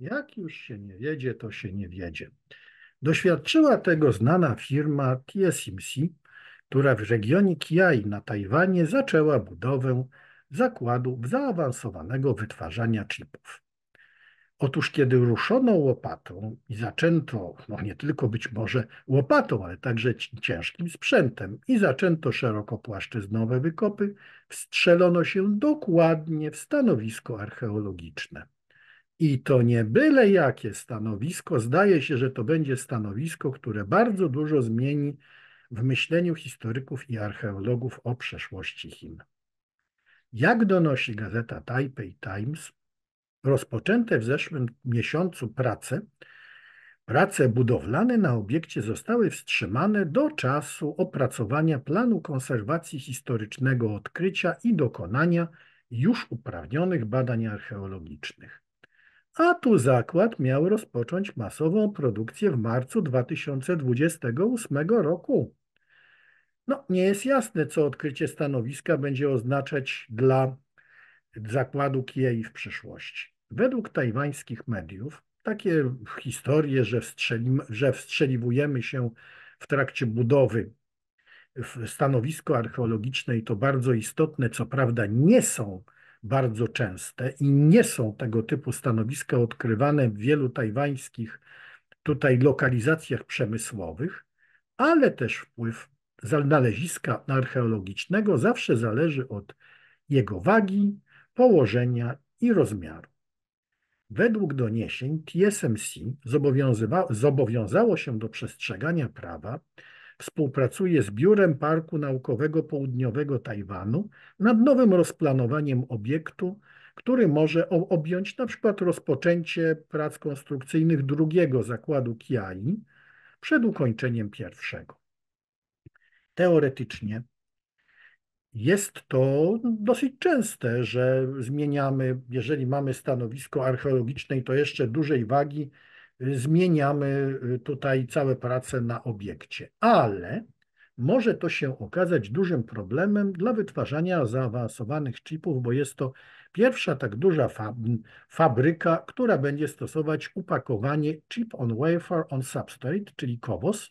Jak już się nie wiedzie, to się nie wiedzie. Doświadczyła tego znana firma TSMC, która w regionie Kiai na Tajwanie zaczęła budowę zakładów zaawansowanego wytwarzania chipów. Otóż, kiedy ruszono łopatą i zaczęto, no nie tylko być może łopatą, ale także ciężkim sprzętem, i zaczęto szerokopłaszczyznowe wykopy, wstrzelono się dokładnie w stanowisko archeologiczne. I to nie byle jakie stanowisko. Zdaje się, że to będzie stanowisko, które bardzo dużo zmieni w myśleniu historyków i archeologów o przeszłości Chin. Jak donosi gazeta Taipei Times, rozpoczęte w zeszłym miesiącu prace, prace budowlane na obiekcie zostały wstrzymane do czasu opracowania planu konserwacji historycznego odkrycia i dokonania już uprawnionych badań archeologicznych a tu zakład miał rozpocząć masową produkcję w marcu 2028 roku. No, nie jest jasne, co odkrycie stanowiska będzie oznaczać dla zakładu Kiei w przyszłości. Według tajwańskich mediów takie historie, że, wstrzeli, że wstrzeliwujemy się w trakcie budowy w stanowisko archeologiczne i to bardzo istotne, co prawda nie są bardzo częste i nie są tego typu stanowiska odkrywane w wielu tajwańskich tutaj lokalizacjach przemysłowych, ale też wpływ znaleziska archeologicznego zawsze zależy od jego wagi, położenia i rozmiaru. Według doniesień TSMC zobowiązało się do przestrzegania prawa współpracuje z Biurem Parku Naukowego Południowego Tajwanu nad nowym rozplanowaniem obiektu, który może objąć na przykład rozpoczęcie prac konstrukcyjnych drugiego zakładu Kiai przed ukończeniem pierwszego. Teoretycznie jest to dosyć częste, że zmieniamy, jeżeli mamy stanowisko archeologiczne i to jeszcze dużej wagi, zmieniamy y, tutaj całe prace na obiekcie, ale może to się okazać dużym problemem dla wytwarzania zaawansowanych chipów, bo jest to pierwsza tak duża fabryka, która będzie stosować upakowanie chip on wafer on substrate, czyli COBOS.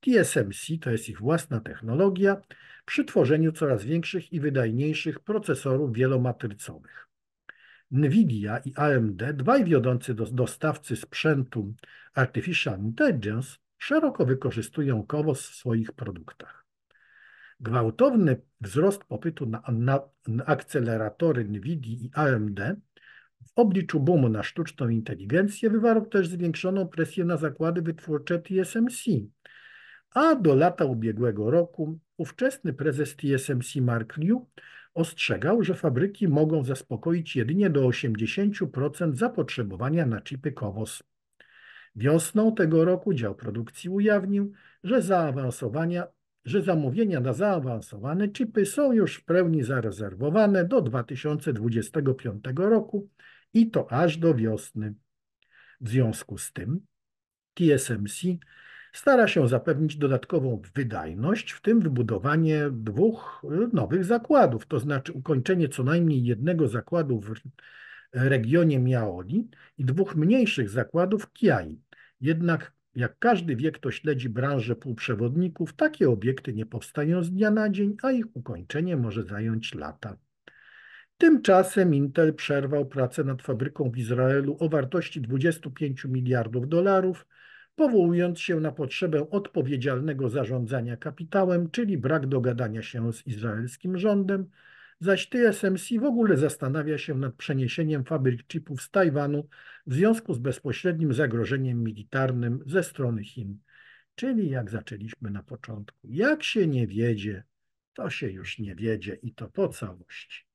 TSMC to jest ich własna technologia przy tworzeniu coraz większych i wydajniejszych procesorów wielomatrycowych. Nvidia i AMD, dwaj wiodący dostawcy sprzętu Artificial Intelligence, szeroko wykorzystują Kowos w swoich produktach. Gwałtowny wzrost popytu na, na, na akceleratory Nvidia i AMD w obliczu boomu na sztuczną inteligencję wywarł też zwiększoną presję na zakłady wytwórcze TSMC. A do lata ubiegłego roku ówczesny prezes TSMC Mark Liu ostrzegał, że fabryki mogą zaspokoić jedynie do 80% zapotrzebowania na chipy CoWoS. Wiosną tego roku dział produkcji ujawnił, że, zaawansowania, że zamówienia na zaawansowane chipy są już w pełni zarezerwowane do 2025 roku i to aż do wiosny. W związku z tym TSMC Stara się zapewnić dodatkową wydajność, w tym wybudowanie dwóch y, nowych zakładów, to znaczy ukończenie co najmniej jednego zakładu w regionie Miaoli i dwóch mniejszych zakładów w Kiai. Jednak jak każdy wie, kto śledzi branżę półprzewodników, takie obiekty nie powstają z dnia na dzień, a ich ukończenie może zająć lata. Tymczasem Intel przerwał pracę nad fabryką w Izraelu o wartości 25 miliardów dolarów, powołując się na potrzebę odpowiedzialnego zarządzania kapitałem, czyli brak dogadania się z izraelskim rządem, zaś TSMC w ogóle zastanawia się nad przeniesieniem fabryk chipów z Tajwanu w związku z bezpośrednim zagrożeniem militarnym ze strony Chin. Czyli jak zaczęliśmy na początku, jak się nie wiedzie, to się już nie wiedzie i to po całości.